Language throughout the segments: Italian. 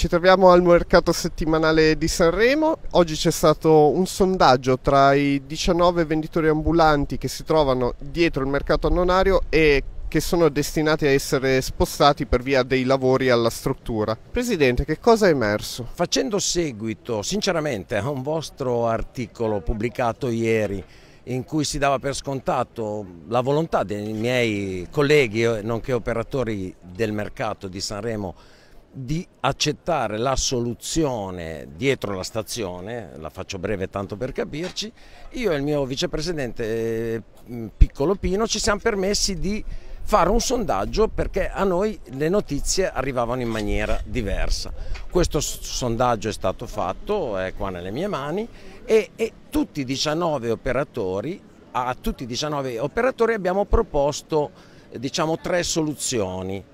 Ci troviamo al mercato settimanale di Sanremo. Oggi c'è stato un sondaggio tra i 19 venditori ambulanti che si trovano dietro il mercato annonario e che sono destinati a essere spostati per via dei lavori alla struttura. Presidente, che cosa è emerso? Facendo seguito, sinceramente, a un vostro articolo pubblicato ieri in cui si dava per scontato la volontà dei miei colleghi, eh, nonché operatori del mercato di Sanremo, di accettare la soluzione dietro la stazione, la faccio breve tanto per capirci, io e il mio vicepresidente eh, mm, Piccolo Pino ci siamo permessi di fare un sondaggio perché a noi le notizie arrivavano in maniera diversa. Questo sondaggio è stato fatto, è qua nelle mie mani e, e tutti 19 operatori, a tutti i 19 operatori abbiamo proposto eh, diciamo, tre soluzioni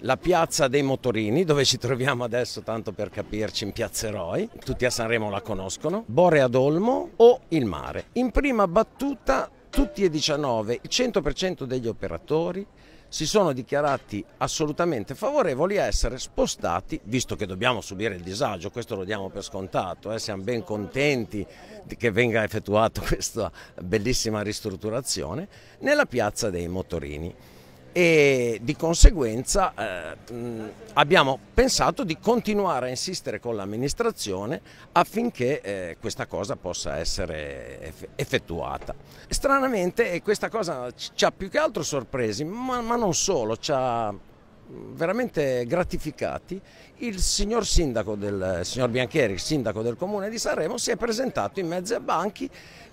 la piazza dei motorini dove ci troviamo adesso tanto per capirci in Piazza Eroi, tutti a Sanremo la conoscono, Borea d'Olmo o il mare. In prima battuta tutti e 19, il 100% degli operatori si sono dichiarati assolutamente favorevoli a essere spostati, visto che dobbiamo subire il disagio, questo lo diamo per scontato, eh, siamo ben contenti che venga effettuata questa bellissima ristrutturazione, nella piazza dei motorini e di conseguenza eh, abbiamo pensato di continuare a insistere con l'amministrazione affinché eh, questa cosa possa essere effettuata. Stranamente eh, questa cosa ci ha più che altro sorpresi, ma, ma non solo, ci ha veramente gratificati, il signor, sindaco del, signor Bianchieri, il sindaco del comune di Sanremo, si è presentato in mezzo a banchi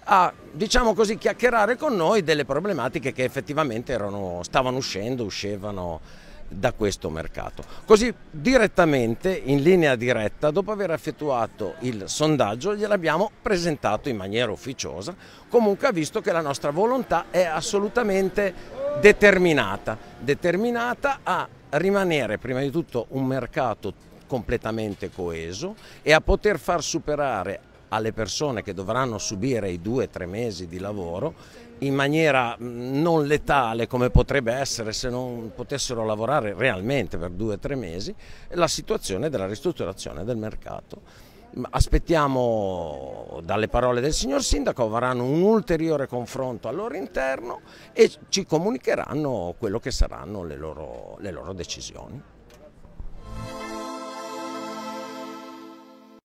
a diciamo così, chiacchierare con noi delle problematiche che effettivamente erano, stavano uscendo, uscevano da questo mercato. Così direttamente, in linea diretta, dopo aver effettuato il sondaggio, gliel'abbiamo presentato in maniera ufficiosa, comunque ha visto che la nostra volontà è assolutamente determinata, determinata a rimanere prima di tutto un mercato completamente coeso e a poter far superare alle persone che dovranno subire i due o tre mesi di lavoro in maniera mm, non letale come potrebbe essere se non potessero lavorare realmente per due o tre mesi la situazione della ristrutturazione del mercato aspettiamo dalle parole del signor Sindaco, avranno un ulteriore confronto al loro interno e ci comunicheranno quello che saranno le loro, le loro decisioni.